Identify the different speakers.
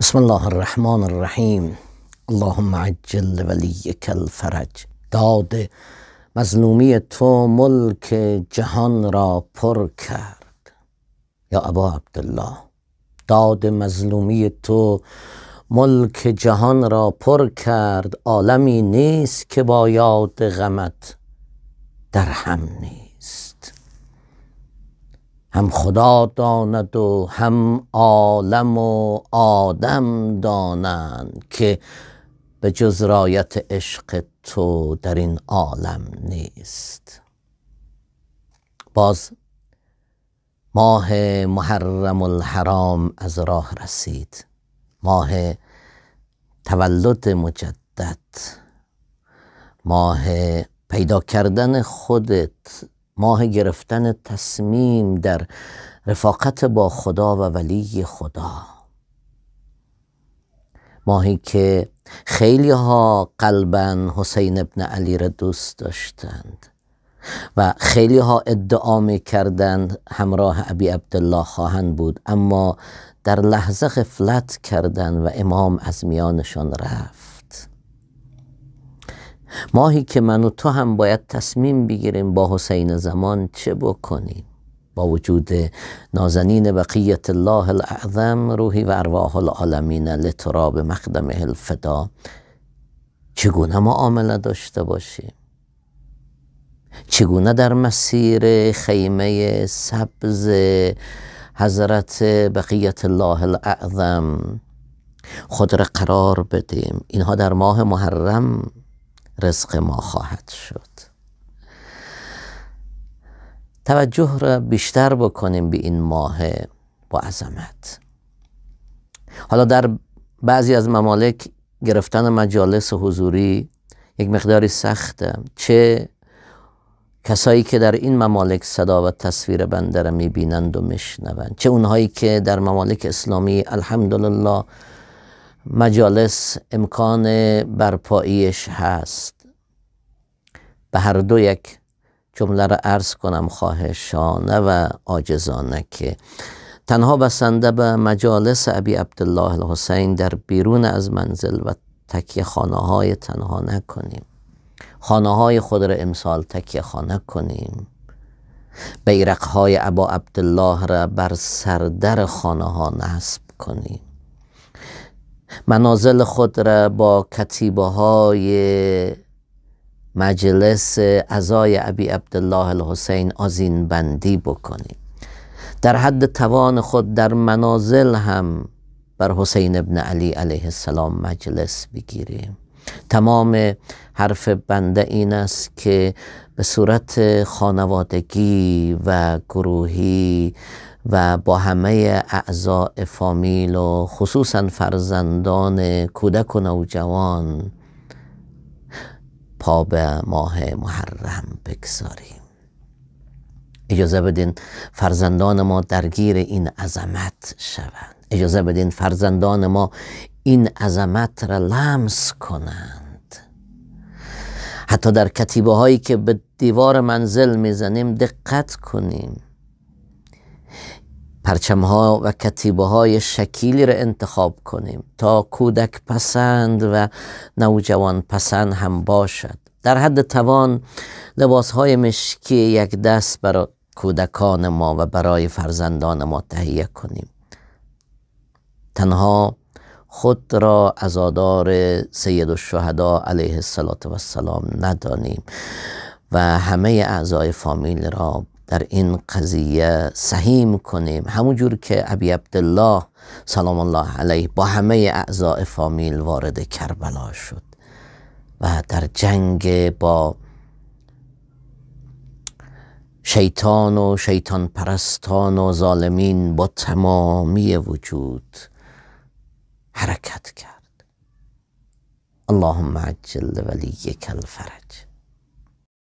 Speaker 1: بسم الله الرحمن الرحیم اللهم عجل ولیک الفرج داد مظلومی تو ملک جهان را پر کرد یا ابا عبدالله داد مظلومی تو ملک جهان را پر کرد عالمی نیست که با یاد غمت در هم نیست هم خدا داند و هم عالم و آدم دانند که به جز رایت عشق تو در این عالم نیست باز ماه محرم الحرام از راه رسید ماه تولد مجدد ماه پیدا کردن خودت ماه گرفتن تصمیم در رفاقت با خدا و ولی خدا ماهی که خیلی ها قلبا حسین ابن علی را دوست داشتند و خیلی ها ادعا می کردند همراه ابی عبدالله خواهند بود اما در لحظه غفلت کردند و امام از میانشان رفت ماهی که من و تو هم باید تصمیم بگیریم با حسین زمان چه بکنیم با وجود نازنین بقیت الله الاعظم روحی و ارواح العالمین لتراب مقدمه الفدا چگونه ما معامله داشته باشیم چگونه در مسیر خیمه سبز حضرت بقیت الله الاعظم خود را قرار بدیم اینها در ماه محرم رزق ما خواهد شد توجه را بیشتر بکنیم به این ماه با عظمت حالا در بعضی از ممالک گرفتن مجالس حضوری یک مقداری سخته چه کسایی که در این ممالک صدا و تصویر بنده را میبینند و میشنوند چه اونهایی که در ممالک اسلامی الحمدلله مجالس امکان برپاییش هست به هر دو یک جمله را عرض کنم خواهشانه و آجزانه که تنها بسنده به مجالس ابی عبدالله الحسین در بیرون از منزل و تکیه خانه های تنها نکنیم خانه های خود را امسال تکیه خانه کنیم بیرق های عبا عبدالله را بر سردر خانه ها نصب کنیم منازل خود را با کتیبه های مجلس ازای ابی عبدالله الحسین آزین بندی بکنیم در حد توان خود در منازل هم بر حسین ابن علی علیه السلام مجلس بگیریم تمام حرف بنده این است که به صورت خانوادگی و گروهی و با همه اعضاء فامیل و خصوصا فرزندان کودک و نوجوان پا به ماه محرم بگذاریم اجازه بدین فرزندان ما درگیر این عظمت شوند اجازه بدین فرزندان ما این عظمت را لمس کنند حتی در کتیبه هایی که به دیوار منزل میزنیم دقت کنیم پرچم ها و کتیبه های شکیلی را انتخاب کنیم تا کودک پسند و نوجوان پسند هم باشد در حد توان لباس های مشکی یک دست برای کودکان ما و برای فرزندان ما تهیه کنیم تنها خود را ازادار سید الشهدا علیه السلام ندانیم و همه اعضای فامیل را در این قضیه سهیم کنیم همونجور که ابی عبدالله سلام الله علیه با همه اعضای فامیل وارد کربلا شد و در جنگ با شیطان و شیطان پرستان و ظالمین با تمامی وجود حرکت کرد اللهم عجل یک الفرج